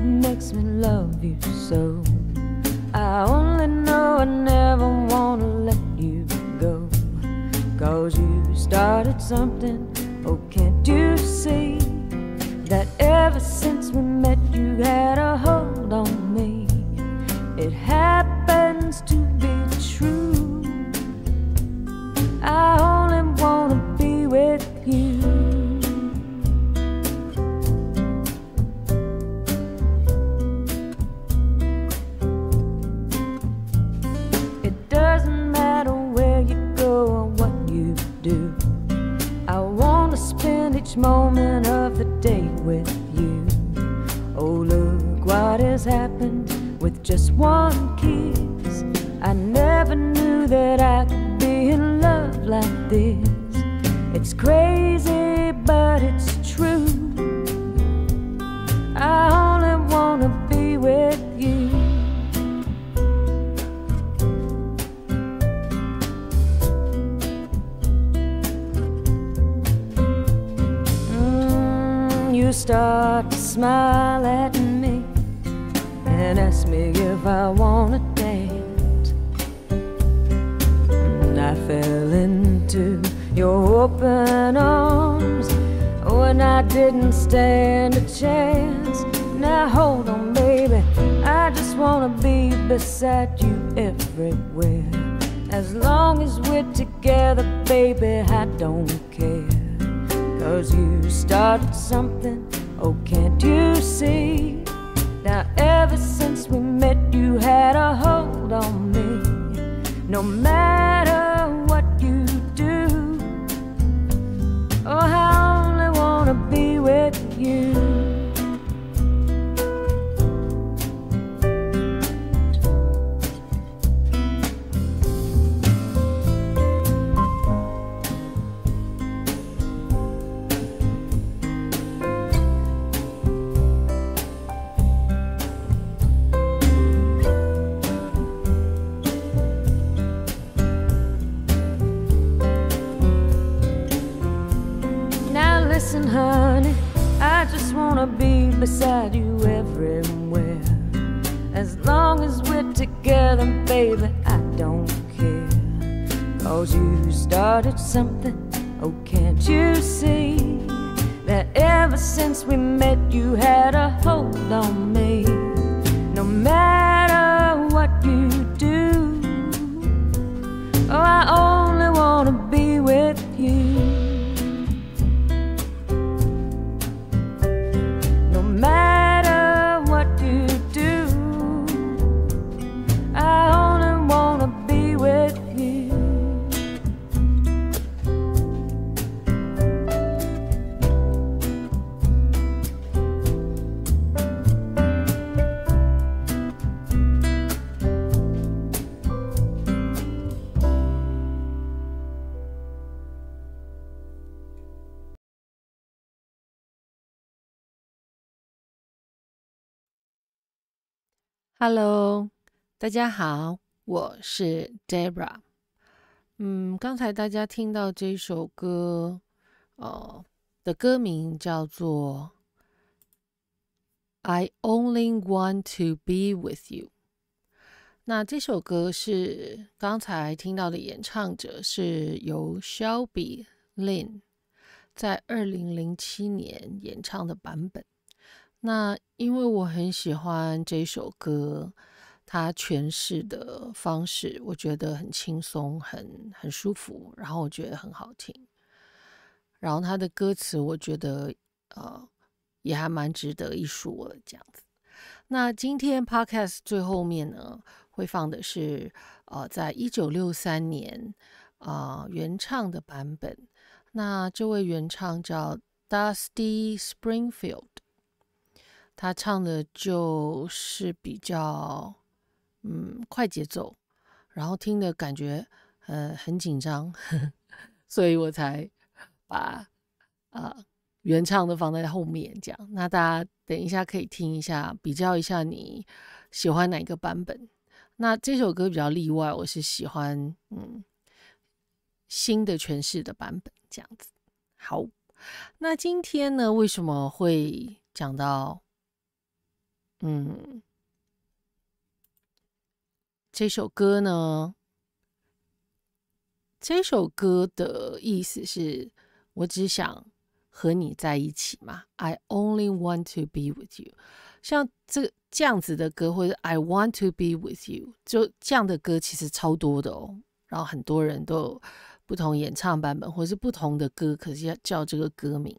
that makes me love you so. I only know I never wanna let you go. Cause you started something, oh, can't you see? that I could be in love like this. It's crazy, but it's true. I only wanna be with you. Mm, you start to smile at me and ask me if I wanna to your open arms when I didn't stand a chance. Now hold on, baby, I just wanna be beside you everywhere. As long as we're together, baby, I don't care. Cause you started something, oh, can't you see? Now, ever since we met, you had a hold on me. No matter with you. Hello，大家好，我是 Debra。嗯，刚才大家听到这首歌哦，的歌名叫做《I Only Want to Be with You》。那这首歌是刚才听到的演唱者是由 Shelby l i n 在二零零七年演唱的版本。那因为我很喜欢这首歌，它诠释的方式我觉得很轻松，很很舒服，然后我觉得很好听，然后它的歌词我觉得呃也还蛮值得一说的。这样子，那今天 podcast 最后面呢会放的是呃在一九六三年啊原唱的版本，那这位原唱叫 Dusty Springfield。他唱的就是比较，嗯，快节奏，然后听的感觉，呃，很紧张，所以我才把啊原唱的放在后面这样。那大家等一下可以听一下，比较一下你喜欢哪个版本。那这首歌比较例外，我是喜欢嗯新的诠释的版本这样子。好，那今天呢，为什么会讲到？嗯，这首歌呢，这首歌的意思是，我只想和你在一起嘛。I only want to be with you，像这这样子的歌，或者 I want to be with you，就这样的歌其实超多的哦。然后很多人都不同演唱版本，或者是不同的歌，可是要叫这个歌名。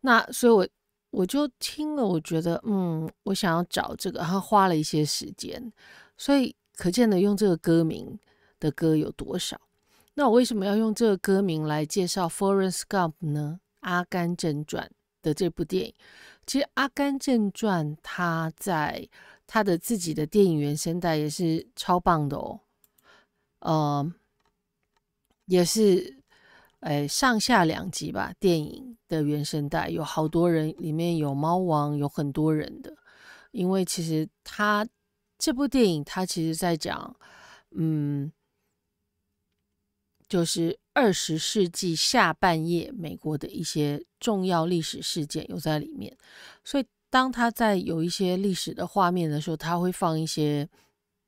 那所以，我。我就听了，我觉得，嗯，我想要找这个，然后花了一些时间，所以可见的用这个歌名的歌有多少。那我为什么要用这个歌名来介绍《Forest Scum》呢？《阿甘正传》的这部电影，其实《阿甘正传》他在他的自己的电影原声带也是超棒的哦，呃，也是，哎，上下两集吧，电影。的原声带有好多人，里面有猫王，有很多人的。因为其实他这部电影，他其实在讲，嗯，就是二十世纪下半叶美国的一些重要历史事件有在里面。所以当他在有一些历史的画面的时候，他会放一些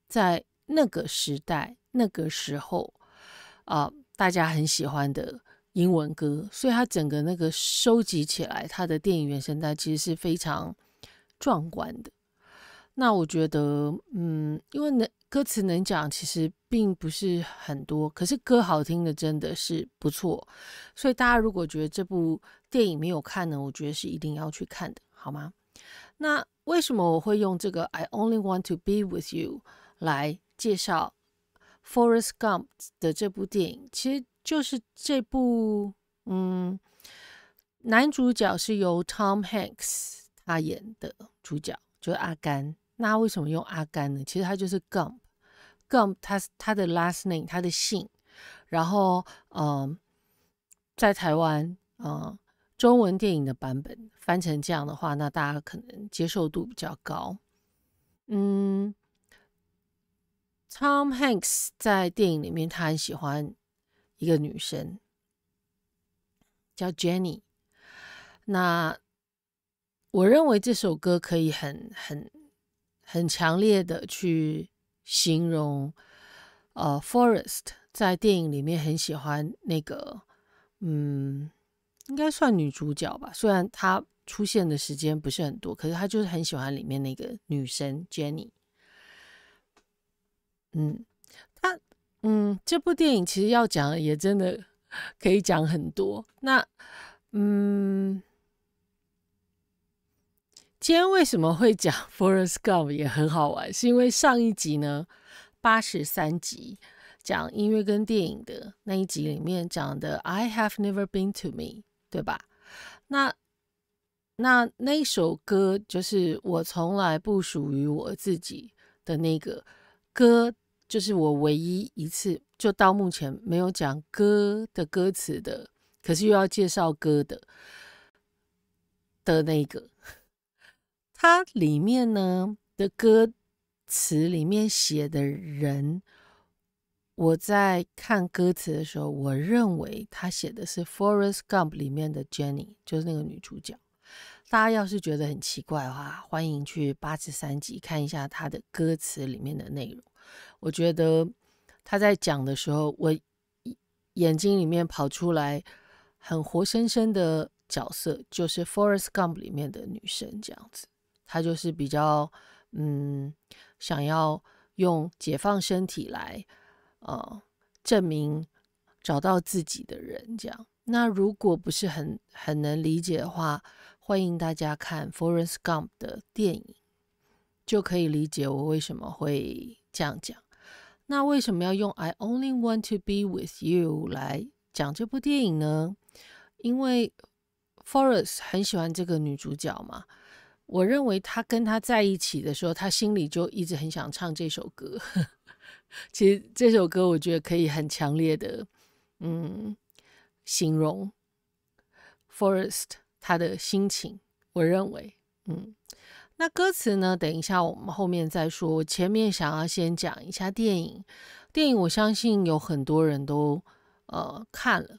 在那个时代那个时候啊，大家很喜欢的。英文歌，所以它整个那个收集起来，它的电影原声带其实是非常壮观的。那我觉得，嗯，因为能歌词能讲，其实并不是很多，可是歌好听的真的是不错。所以大家如果觉得这部电影没有看呢，我觉得是一定要去看的，好吗？那为什么我会用这个《I Only Want to Be with You》来介绍《Forest Gump》的这部电影？其实。就是这部，嗯，男主角是由 Tom Hanks 他演的主角，就是阿甘。那为什么用阿甘呢？其实他就是 Gump，Gump，他他的 last name，他的姓。然后，嗯，在台湾，嗯，中文电影的版本翻成这样的话，那大家可能接受度比较高。嗯，Tom Hanks 在电影里面，他很喜欢。一个女生叫 Jenny，那我认为这首歌可以很很很强烈的去形容，呃，Forest 在电影里面很喜欢那个，嗯，应该算女主角吧。虽然她出现的时间不是很多，可是她就是很喜欢里面那个女生 Jenny，嗯。嗯，这部电影其实要讲也真的可以讲很多。那嗯，今天为什么会讲《Forest g u m 也很好玩，是因为上一集呢，八十三集讲音乐跟电影的那一集里面讲的 “I have never been to me”，对吧？那那那首歌就是我从来不属于我自己的那个歌。就是我唯一一次，就到目前没有讲歌的歌词的，可是又要介绍歌的的那个，它里面呢的歌词里面写的人，我在看歌词的时候，我认为他写的是《Forest Gump》里面的 Jenny，就是那个女主角。大家要是觉得很奇怪的话，欢迎去八十三集看一下他的歌词里面的内容。我觉得他在讲的时候，我眼睛里面跑出来很活生生的角色，就是《Forest Gump》里面的女生这样子。她就是比较嗯，想要用解放身体来呃证明找到自己的人这样。那如果不是很很能理解的话，欢迎大家看《Forest Gump》的电影，就可以理解我为什么会。这样讲，那为什么要用《I Only Want to Be with You》来讲这部电影呢？因为 Forest 很喜欢这个女主角嘛。我认为他跟她在一起的时候，他心里就一直很想唱这首歌。其实这首歌我觉得可以很强烈的，嗯，形容 Forest 他的心情。我认为，嗯。那歌词呢？等一下，我们后面再说。前面想要先讲一下电影。电影，我相信有很多人都呃看了。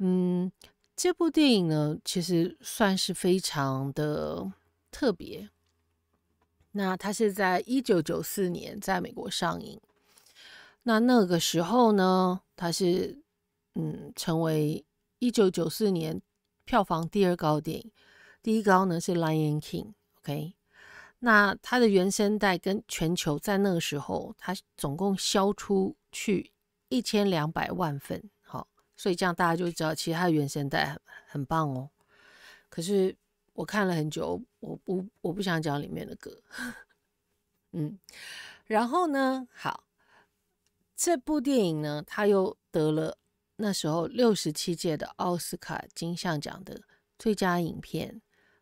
嗯，这部电影呢，其实算是非常的特别。那它是在一九九四年在美国上映。那那个时候呢，它是嗯成为一九九四年票房第二高的电影，第一高呢是《Lion King》。OK，那他的原声带跟全球在那个时候，他总共销出去一千两百万份。好，所以这样大家就知道，其实他的原声带很很棒哦。可是我看了很久，我不我不想讲里面的歌。嗯，然后呢，好，这部电影呢，他又得了那时候六十七届的奥斯卡金像奖的最佳影片。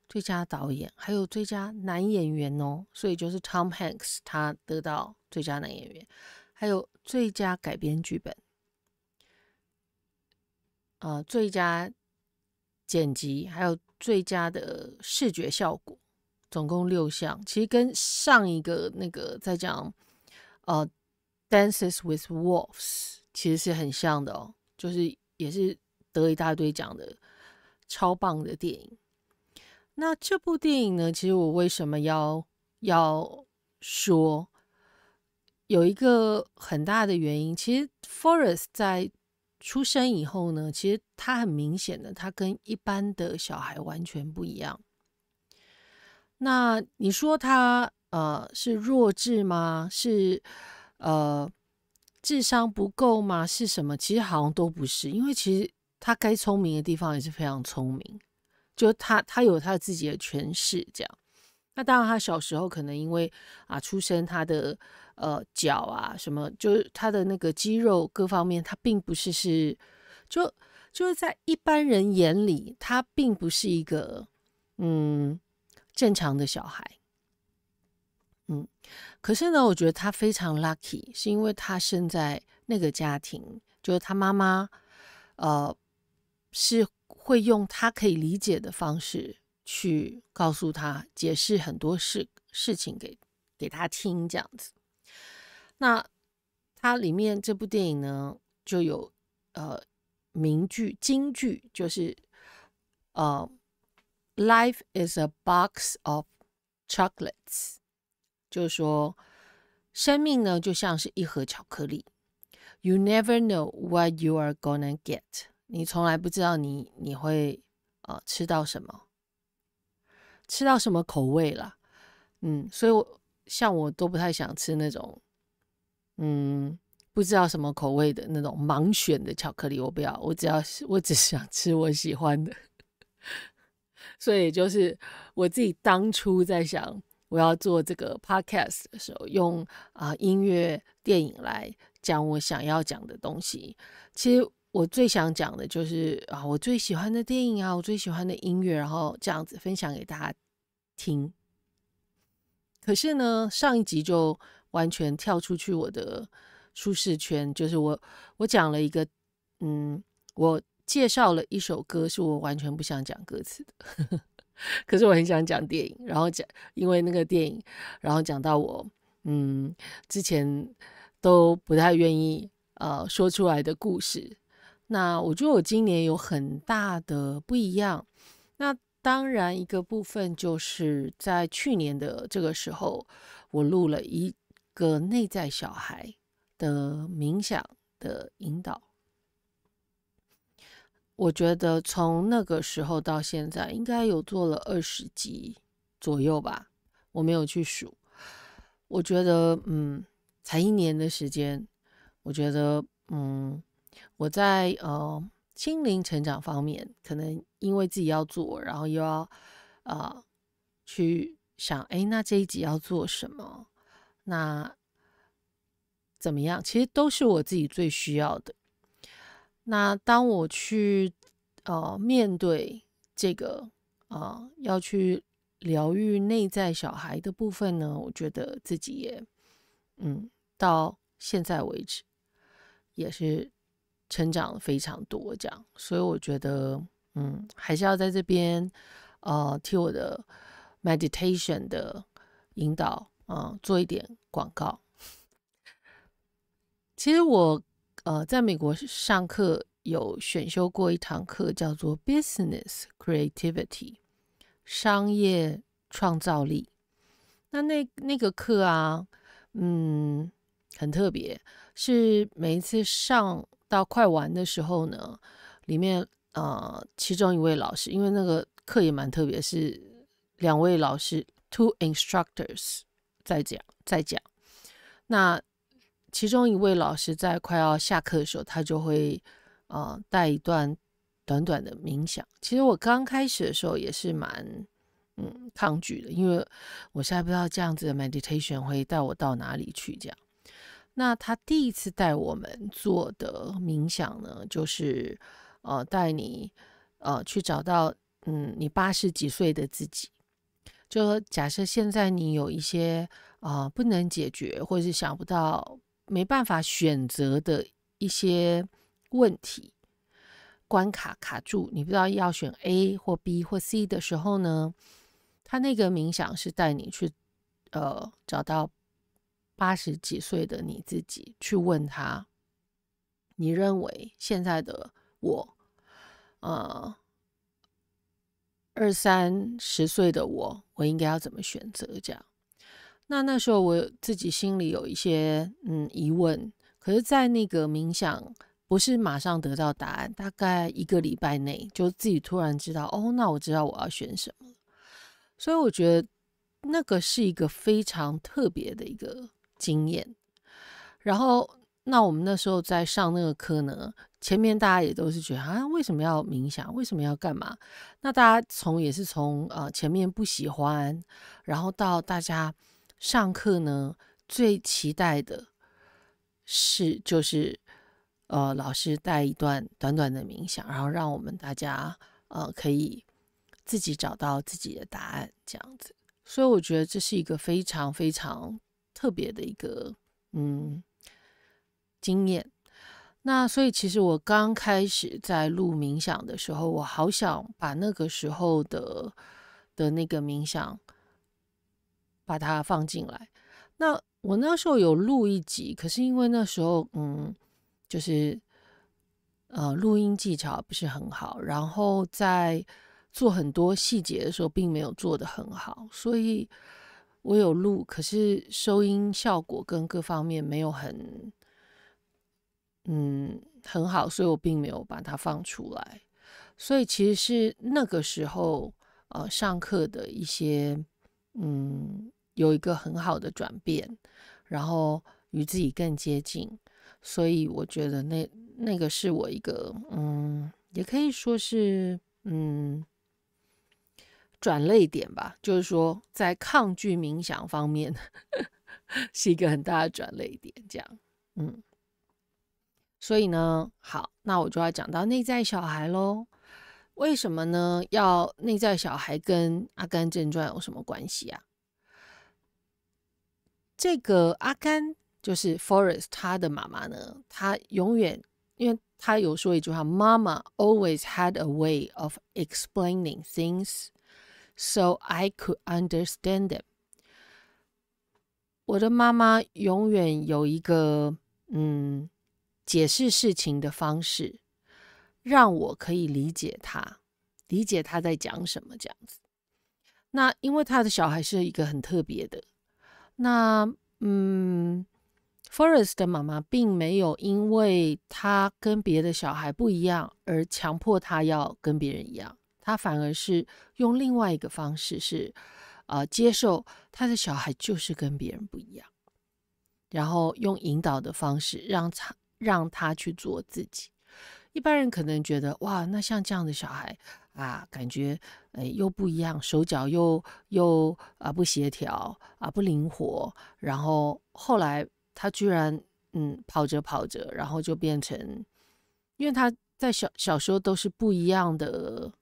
最佳导演，还有最佳男演员哦，所以就是 Tom Hanks 他得到最佳男演员，还有最佳改编剧本，啊，最佳剪辑，还有最佳的视觉效果，总共六项。其实跟上一个那个在讲呃《Dances with Wolves》其实是很像的哦，就是也是得一大堆奖的超棒的电影。那这部电影呢？其实我为什么要要说，有一个很大的原因。其实 Forest 在出生以后呢，其实他很明显的，他跟一般的小孩完全不一样。那你说他呃是弱智吗？是呃智商不够吗？是什么？其实好像都不是，因为其实他该聪明的地方也是非常聪明。就他，他有他自己的诠释，这样。那当然，他小时候可能因为啊，出生他的呃脚啊什么，就是他的那个肌肉各方面，他并不是是，就就是在一般人眼里，他并不是一个嗯正常的小孩。嗯，可是呢，我觉得他非常 lucky，是因为他生在那个家庭，就是他妈妈呃。是会用他可以理解的方式去告诉他解释很多事事情给给他听这样子。那它里面这部电影呢，就有呃名句金句，就是呃，Life is a box of chocolates，就是说生命呢就像是一盒巧克力，You never know what you are gonna get。你从来不知道你你会呃吃到什么，吃到什么口味了，嗯，所以我像我都不太想吃那种，嗯，不知道什么口味的那种盲选的巧克力，我不要，我只要我只想吃我喜欢的，所以就是我自己当初在想我要做这个 podcast 的时候，用啊音乐电影来讲我想要讲的东西，其实。我最想讲的就是啊，我最喜欢的电影啊，我最喜欢的音乐，然后这样子分享给大家听。可是呢，上一集就完全跳出去我的舒适圈，就是我我讲了一个，嗯，我介绍了一首歌，是我完全不想讲歌词的，可是我很想讲电影，然后讲，因为那个电影，然后讲到我，嗯，之前都不太愿意呃说出来的故事。那我觉得我今年有很大的不一样。那当然，一个部分就是在去年的这个时候，我录了一个内在小孩的冥想的引导。我觉得从那个时候到现在，应该有做了二十集左右吧，我没有去数。我觉得，嗯，才一年的时间，我觉得，嗯。我在呃心灵成长方面，可能因为自己要做，然后又要呃去想，哎，那这一集要做什么？那怎么样？其实都是我自己最需要的。那当我去呃面对这个啊，要去疗愈内在小孩的部分呢，我觉得自己也嗯，到现在为止也是。成长非常多，这样，所以我觉得，嗯，还是要在这边，呃，替我的 meditation 的引导，嗯，做一点广告。其实我，呃，在美国上课有选修过一堂课，叫做 business creativity，商业创造力。那那那个课啊，嗯，很特别，是每一次上。到快完的时候呢，里面呃，其中一位老师，因为那个课也蛮特别，是两位老师 （two instructors） 在讲，在讲。那其中一位老师在快要下课的时候，他就会呃带一段短短的冥想。其实我刚开始的时候也是蛮嗯抗拒的，因为我现在不知道这样子的 meditation 会带我到哪里去这样，那他第一次带我们做的冥想呢，就是，呃，带你，呃，去找到，嗯，你八十几岁的自己。就假设现在你有一些，啊，不能解决或者是想不到、没办法选择的一些问题，关卡卡住，你不知道要选 A 或 B 或 C 的时候呢，他那个冥想是带你去，呃，找到。八十几岁的你自己去问他，你认为现在的我，呃，二三十岁的我，我应该要怎么选择？这样，那那时候我自己心里有一些嗯疑问，可是，在那个冥想不是马上得到答案，大概一个礼拜内就自己突然知道，哦，那我知道我要选什么了。所以我觉得那个是一个非常特别的一个。经验，然后那我们那时候在上那个课呢，前面大家也都是觉得啊，为什么要冥想，为什么要干嘛？那大家从也是从呃前面不喜欢，然后到大家上课呢，最期待的是就是呃老师带一段短短的冥想，然后让我们大家呃可以自己找到自己的答案这样子。所以我觉得这是一个非常非常。特别的一个嗯经验，那所以其实我刚开始在录冥想的时候，我好想把那个时候的的那个冥想把它放进来。那我那时候有录一集，可是因为那时候嗯，就是呃录音技巧不是很好，然后在做很多细节的时候并没有做得很好，所以。我有录，可是收音效果跟各方面没有很，嗯，很好，所以我并没有把它放出来。所以其实是那个时候，呃，上课的一些，嗯，有一个很好的转变，然后与自己更接近，所以我觉得那那个是我一个，嗯，也可以说是，嗯。转泪点吧，就是说在抗拒冥想方面 是一个很大的转泪点，这样，嗯，所以呢，好，那我就要讲到内在小孩喽。为什么呢？要内在小孩跟阿甘正传》有什么关系啊？这个阿甘就是 Forest，他的妈妈呢，他永远，因为他有说一句话：“妈妈 always had a way of explaining things。” So I could understand them。我的妈妈永远有一个嗯，解释事情的方式，让我可以理解她，理解她在讲什么这样子。那因为他的小孩是一个很特别的，那嗯，Forest 的妈妈并没有因为他跟别的小孩不一样而强迫他要跟别人一样。他反而是用另外一个方式，是呃接受他的小孩就是跟别人不一样，然后用引导的方式让他让他去做自己。一般人可能觉得哇，那像这样的小孩啊，感觉诶又不一样，手脚又又啊不协调啊不灵活，然后后来他居然嗯跑着跑着，然后就变成，因为他在小小时候都是不一样的。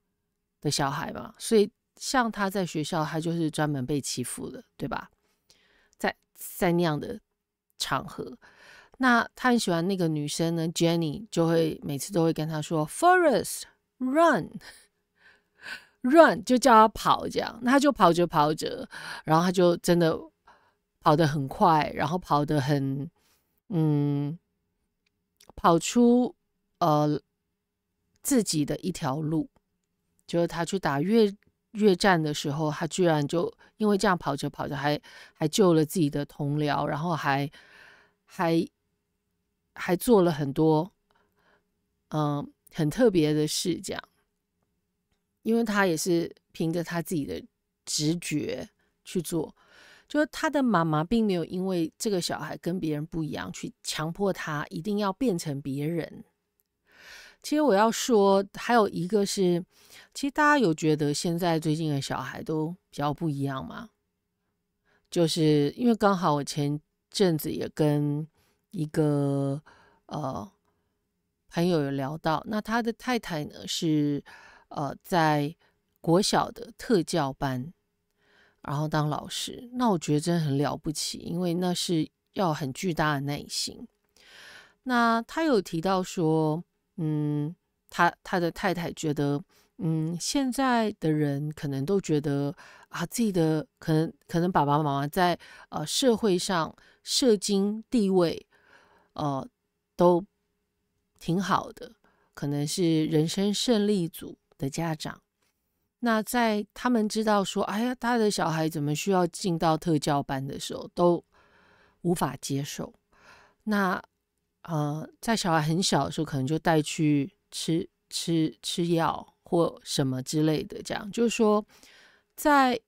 的小孩嘛，所以像他在学校，他就是专门被欺负的，对吧？在在那样的场合，那他很喜欢那个女生呢，Jenny 就会每次都会跟他说：“Forest, run, run！” 就叫他跑，这样，他就跑着跑着，然后他就真的跑得很快，然后跑得很嗯，跑出呃自己的一条路。就是他去打越越战的时候，他居然就因为这样跑着跑着，还还救了自己的同僚，然后还还还做了很多嗯很特别的事，这样。因为他也是凭着他自己的直觉去做，就是他的妈妈并没有因为这个小孩跟别人不一样，去强迫他一定要变成别人。其实我要说，还有一个是，其实大家有觉得现在最近的小孩都比较不一样吗？就是因为刚好我前阵子也跟一个呃朋友有聊到，那他的太太呢是呃在国小的特教班，然后当老师，那我觉得真的很了不起，因为那是要很巨大的耐心。那他有提到说。嗯，他他的太太觉得，嗯，现在的人可能都觉得啊，自己的可能可能爸爸妈妈在呃社会上社经地位，呃，都挺好的，可能是人生胜利组的家长。那在他们知道说，哎呀，他的小孩怎么需要进到特教班的时候，都无法接受。那。呃，在小孩很小的时候，可能就带去吃吃吃药或什么之类的，这样就是说，在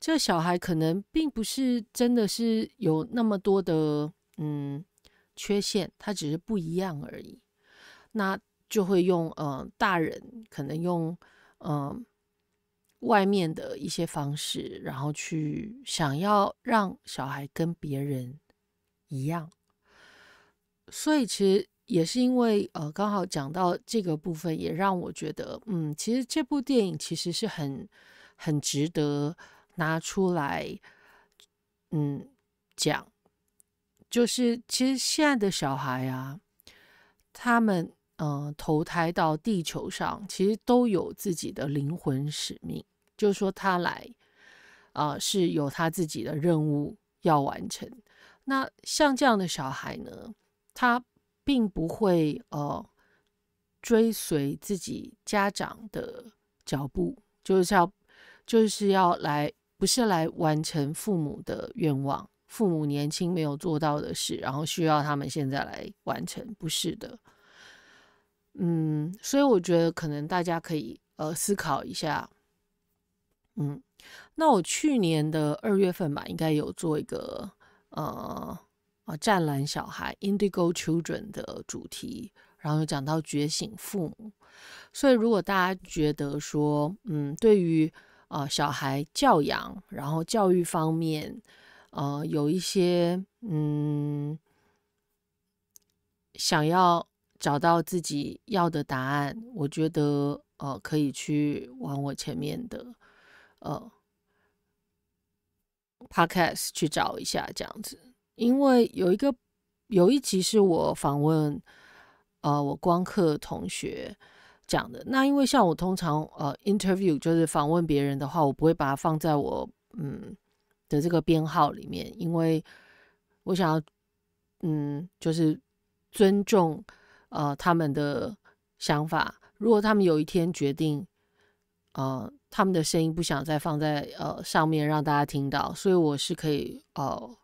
这小孩可能并不是真的是有那么多的嗯缺陷，他只是不一样而已。那就会用呃大人可能用嗯外面的一些方式，然后去想要让小孩跟别人一样。所以其实也是因为呃，刚好讲到这个部分，也让我觉得，嗯，其实这部电影其实是很很值得拿出来，嗯讲，就是其实现在的小孩啊，他们嗯投胎到地球上，其实都有自己的灵魂使命，就说他来啊是有他自己的任务要完成。那像这样的小孩呢？他并不会呃追随自己家长的脚步，就是要就是要来，不是来完成父母的愿望，父母年轻没有做到的事，然后需要他们现在来完成，不是的。嗯，所以我觉得可能大家可以呃思考一下。嗯，那我去年的二月份吧，应该有做一个呃。啊，湛蓝小孩 （Indigo Children） 的主题，然后又讲到觉醒父母，所以如果大家觉得说，嗯，对于啊小孩教养，然后教育方面，呃，有一些嗯，想要找到自己要的答案，我觉得呃，可以去往我前面的呃，Podcast 去找一下，这样子。因为有一个有一集是我访问呃我光客同学讲的那因为像我通常呃 interview 就是访问别人的话我不会把它放在我嗯的这个编号里面，因为我想要嗯就是尊重呃他们的想法，如果他们有一天决定呃，他们的声音不想再放在呃上面让大家听到，所以我是可以哦。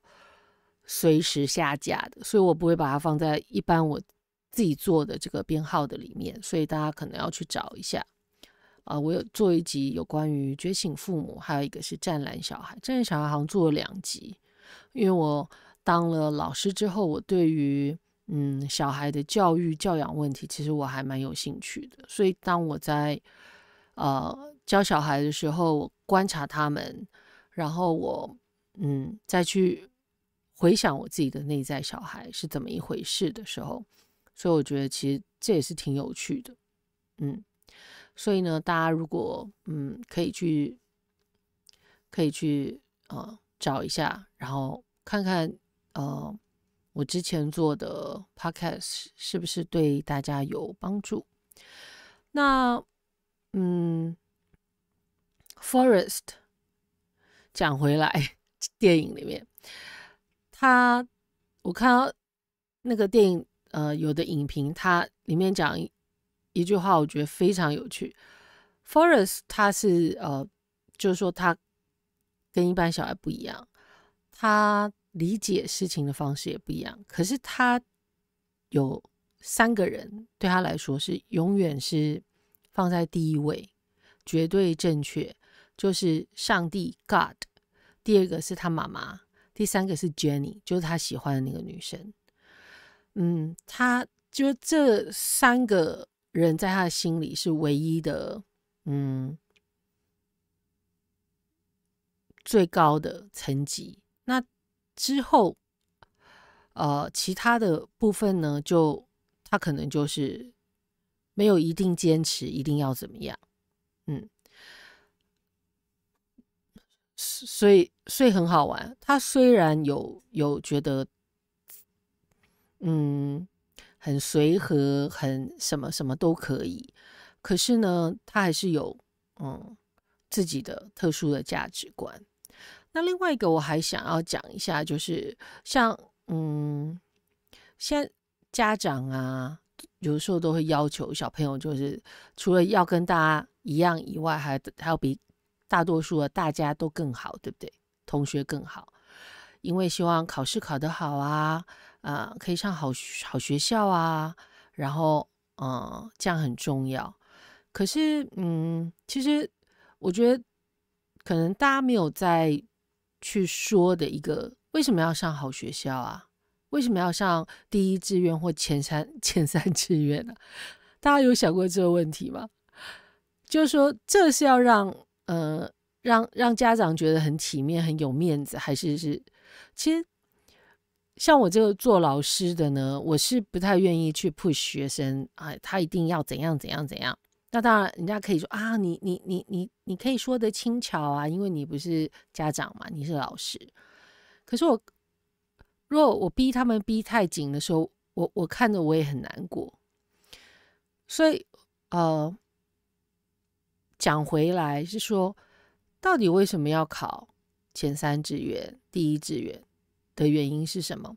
随时下架的，所以我不会把它放在一般我自己做的这个编号的里面，所以大家可能要去找一下。啊，我有做一集有关于觉醒父母，还有一个是《湛蓝小孩》。《湛蓝小孩》好像做了两集，因为我当了老师之后，我对于嗯小孩的教育教养问题，其实我还蛮有兴趣的。所以当我在呃教小孩的时候，我观察他们，然后我嗯再去。回想我自己的内在小孩是怎么一回事的时候，所以我觉得其实这也是挺有趣的，嗯，所以呢，大家如果嗯可以去可以去啊找一下，然后看看呃我之前做的 podcast 是不是对大家有帮助。那嗯，Forest 讲回来，电影里面。他，我看到那个电影，呃，有的影评，他里面讲一句话，我觉得非常有趣。Forest，他是呃，就是说他跟一般小孩不一样，他理解事情的方式也不一样。可是他有三个人对他来说是永远是放在第一位、绝对正确，就是上帝 God，第二个是他妈妈。第三个是 Jenny，就是他喜欢的那个女生。嗯，他就这三个人在他的心里是唯一的，嗯，最高的层级。那之后，呃，其他的部分呢，就他可能就是没有一定坚持，一定要怎么样，嗯。所以，所以很好玩。他虽然有有觉得，嗯，很随和，很什么什么都可以，可是呢，他还是有嗯自己的特殊的价值观。那另外一个，我还想要讲一下，就是像嗯，在家长啊，有时候都会要求小朋友，就是除了要跟大家一样以外，还还要比。大多数的大家都更好，对不对？同学更好，因为希望考试考得好啊，啊，可以上好好学校啊，然后嗯，这样很重要。可是嗯，其实我觉得，可能大家没有在去说的一个为什么要上好学校啊？为什么要上第一志愿或前三前三志愿呢？大家有想过这个问题吗？就是说，这是要让。呃，让让家长觉得很体面、很有面子，还是是？其实像我这个做老师的呢，我是不太愿意去 push 学生啊，他一定要怎样怎样怎样。那当然，人家可以说啊，你你你你你可以说的轻巧啊，因为你不是家长嘛，你是老师。可是我，若我逼他们逼太紧的时候，我我看着我也很难过。所以呃。讲回来是说，到底为什么要考前三志愿、第一志愿的原因是什么？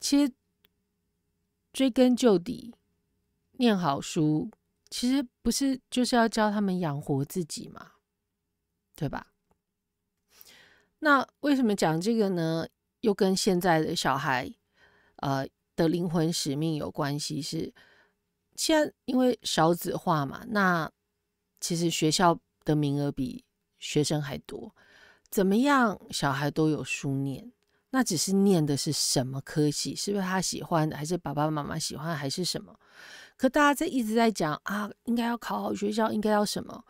其实追根究底，念好书其实不是就是要教他们养活自己嘛，对吧？那为什么讲这个呢？又跟现在的小孩呃的灵魂使命有关系？是现在因为少子化嘛？那其实学校的名额比学生还多，怎么样，小孩都有书念，那只是念的是什么科系，是不是他喜欢的，还是爸爸妈妈喜欢，还是什么？可大家在一直在讲啊，应该要考好学校，应该要什么？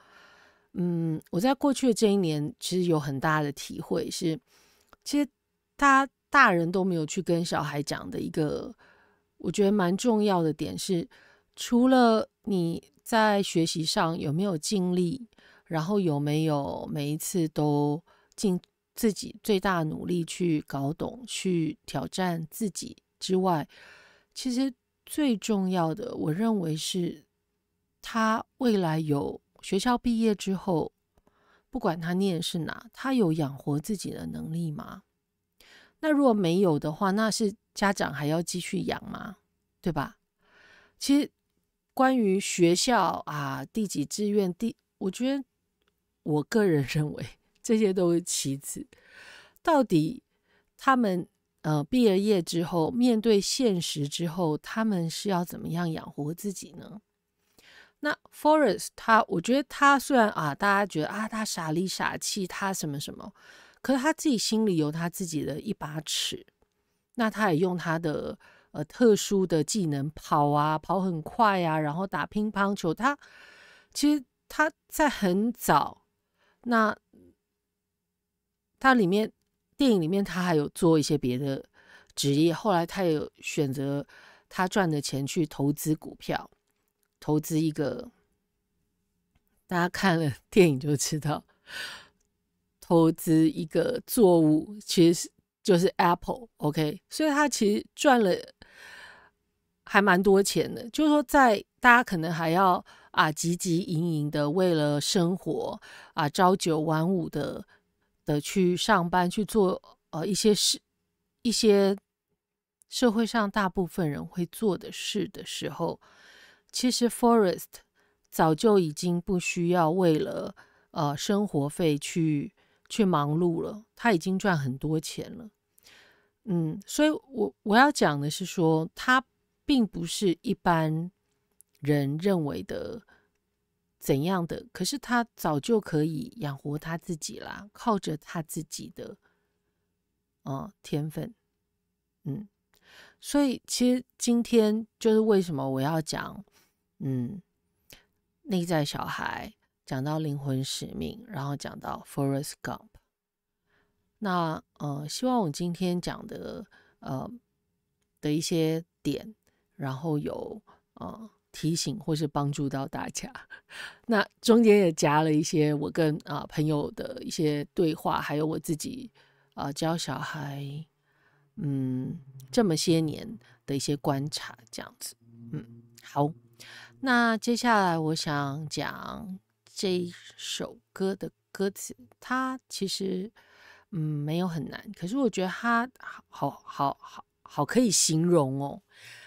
嗯，我在过去的这一年，其实有很大的体会是，其实大家大人都没有去跟小孩讲的一个，我觉得蛮重要的点是，除了你。在学习上有没有尽力？然后有没有每一次都尽自己最大努力去搞懂、去挑战自己之外，其实最重要的，我认为是他未来有学校毕业之后，不管他念是哪，他有养活自己的能力吗？那如果没有的话，那是家长还要继续养吗？对吧？其实。关于学校啊，第几志愿第，我觉得我个人 认为这些都是棋子。到底他们呃，毕了业之后，面对现实之后，他们是要怎么样养活自己呢？那 Forest 他，我觉得他虽然啊，大家觉得啊，他傻里傻气，他什么什么，可是他自己心里有他自己的一把尺，那他也用他的。呃，特殊的技能，跑啊，跑很快啊，然后打乒乓球。他其实他在很早那他里面电影里面，他还有做一些别的职业。后来他有选择，他赚的钱去投资股票，投资一个大家看了 电影就知道，投资一个作物，其实。就是 Apple OK，所以他其实赚了还蛮多钱的。就是说，在大家可能还要啊，汲汲营营的为了生活啊，朝九晚五的的去上班去做呃一些事，一些社会上大部分人会做的事的时候，其实 Forest 早就已经不需要为了呃生活费去去忙碌了，他已经赚很多钱了。嗯，所以，我我要讲的是说，他并不是一般人认为的怎样的，可是他早就可以养活他自己啦，靠着他自己的，嗯，天分，嗯，所以，其实今天就是为什么我要讲，嗯，内在小孩，讲到灵魂使命，然后讲到 Forest Gump。那呃，希望我今天讲的呃的一些点，然后有呃提醒或是帮助到大家。那中间也夹了一些我跟啊朋友的一些对话，还有我自己啊教小孩嗯这么些年的一些观察，这样子嗯好。那接下来我想讲这一首歌的歌词，它其实。嗯，没有很难，可是我觉得他好好好好好可以形容哦，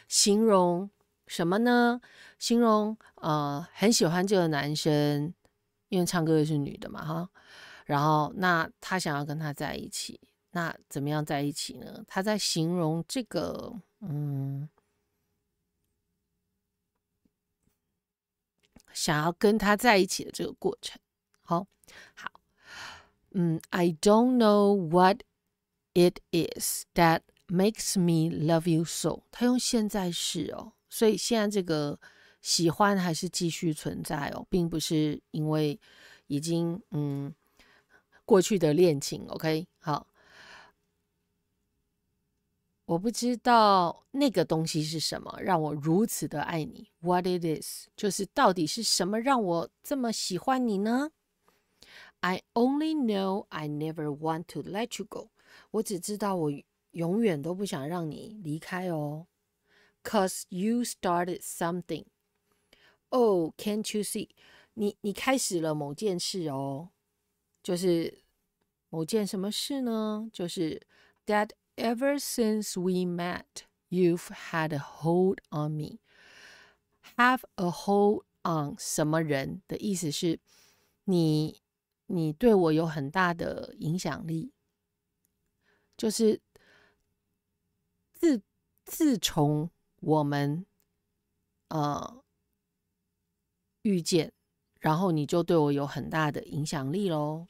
形容什么呢？形容呃很喜欢这个男生，因为唱歌也是女的嘛哈，然后那他想要跟他在一起，那怎么样在一起呢？他在形容这个嗯，想要跟他在一起的这个过程，好，好。嗯，I don't know what it is that makes me love you so。他用现在式哦，所以现在这个喜欢还是继续存在哦，并不是因为已经嗯过去的恋情。OK，好，我不知道那个东西是什么让我如此的爱你。What it is？就是到底是什么让我这么喜欢你呢？I only know I never want to let you go. Cause you started something. Oh, can can't you see? 你你开始了某件事哦。就是某件什么事呢？就是 That ever since we met, you've had a hold on me. Have a hold on 什么人的意思是，你你对我有很大的影响力，就是自自从我们呃遇见，然后你就对我有很大的影响力喽。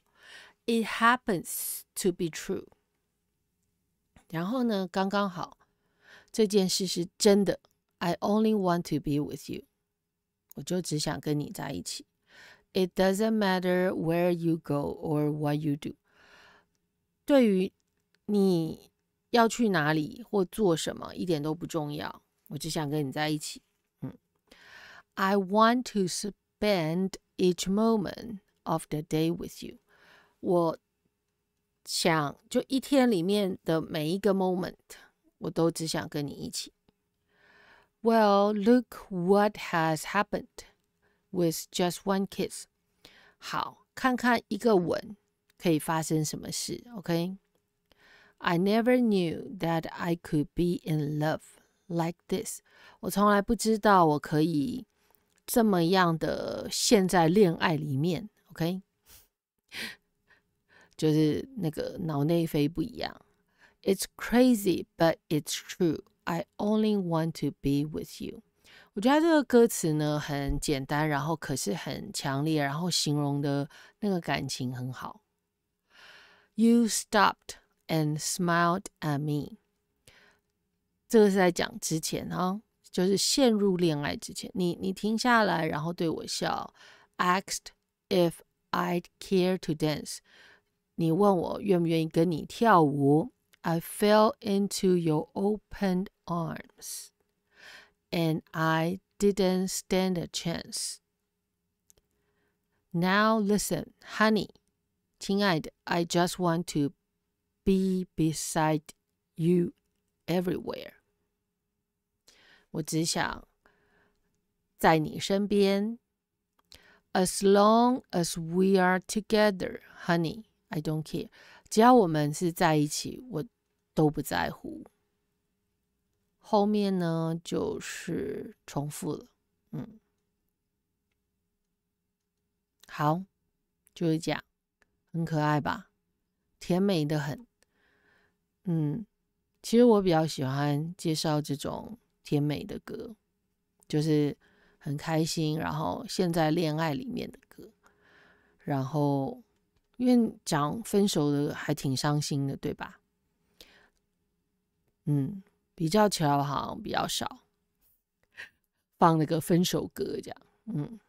It happens to be true。然后呢，刚刚好这件事是真的。I only want to be with you。我就只想跟你在一起。It doesn't matter where you go or what you do. 对于你要去哪里或做什么一点都不重要。我只想跟你在一起。嗯。I want to spend each moment of the day with you。我想就一天里面的每一个 moment，我都只想跟你一起。Well, look what has happened with just one I never knew that I could be in love like this。我从来不知道我可以这么样的陷在恋爱里面。OK，就是那个脑内啡不一样。It's crazy, but it's true. I only want to be with you. 我觉得这个歌词呢很简单，然后可是很强烈，然后形容的那个感情很好。You stopped and smiled at me，这个是在讲之前哈，就是陷入恋爱之前，你你停下来，然后对我笑。Asked if I'd care to dance，你问我愿不愿意跟你跳舞。I fell into your open arms。and I didn't stand a chance. Now listen, honey. 亲爱的, I just want to be beside you everywhere. as long as we are together, honey, I don't care. 只要我们是在一起，我都不在乎。后面呢就是重复了，嗯，好，就是这样，很可爱吧，甜美的很，嗯，其实我比较喜欢介绍这种甜美的歌，就是很开心，然后现在恋爱里面的歌，然后因为讲分手的还挺伤心的，对吧？嗯。比较巧，好像比较少放那个分手歌这样。嗯，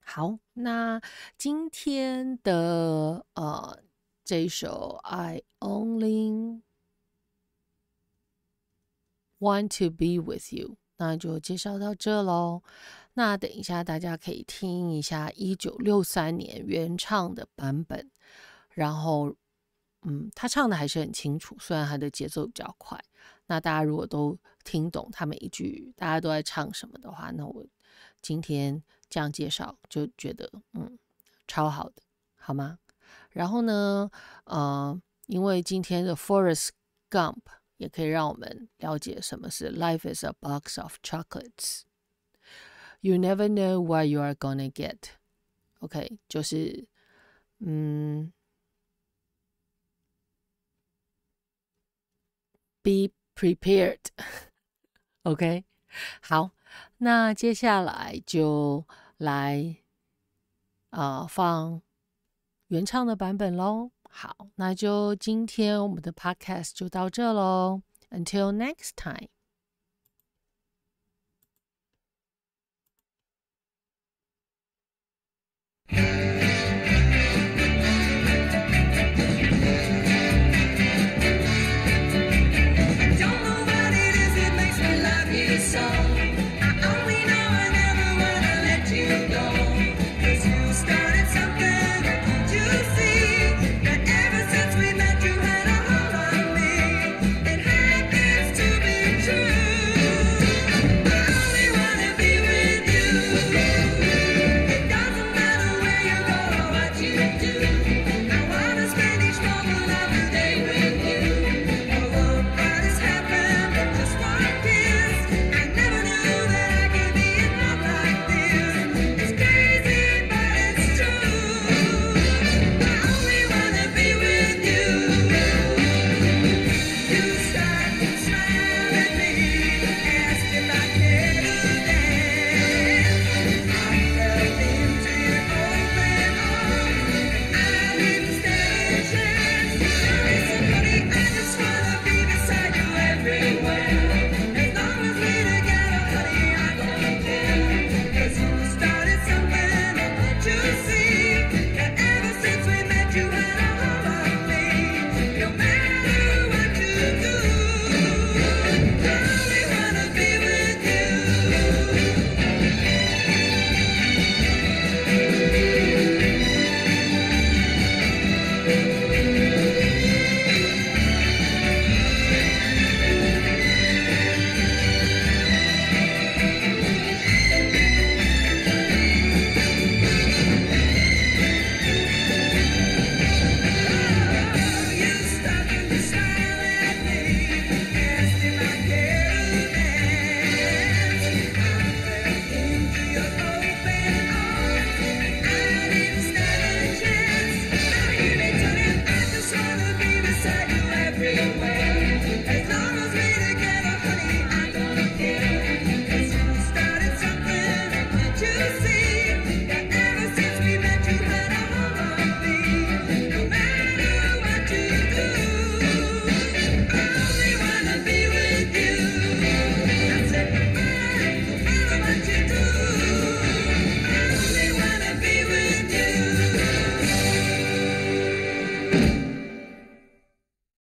好，那今天的呃这首《I Only Want to Be with You》那就介绍到这喽。那等一下大家可以听一下一九六三年原唱的版本，然后嗯，他唱的还是很清楚，虽然他的节奏比较快。那大家如果都听懂他每一句，大家都在唱什么的话，那我今天这样介绍就觉得嗯超好的，好吗？然后呢，呃，因为今天的 Forest Gump 也可以让我们了解什么是 Life is a box of chocolates，You never know what you are gonna get。OK，就是嗯，Be prepared。OK，好，那接下来就来啊、呃、放原唱的版本喽。好，那就今天我们的 podcast 就到这喽。Until next time. Yeah.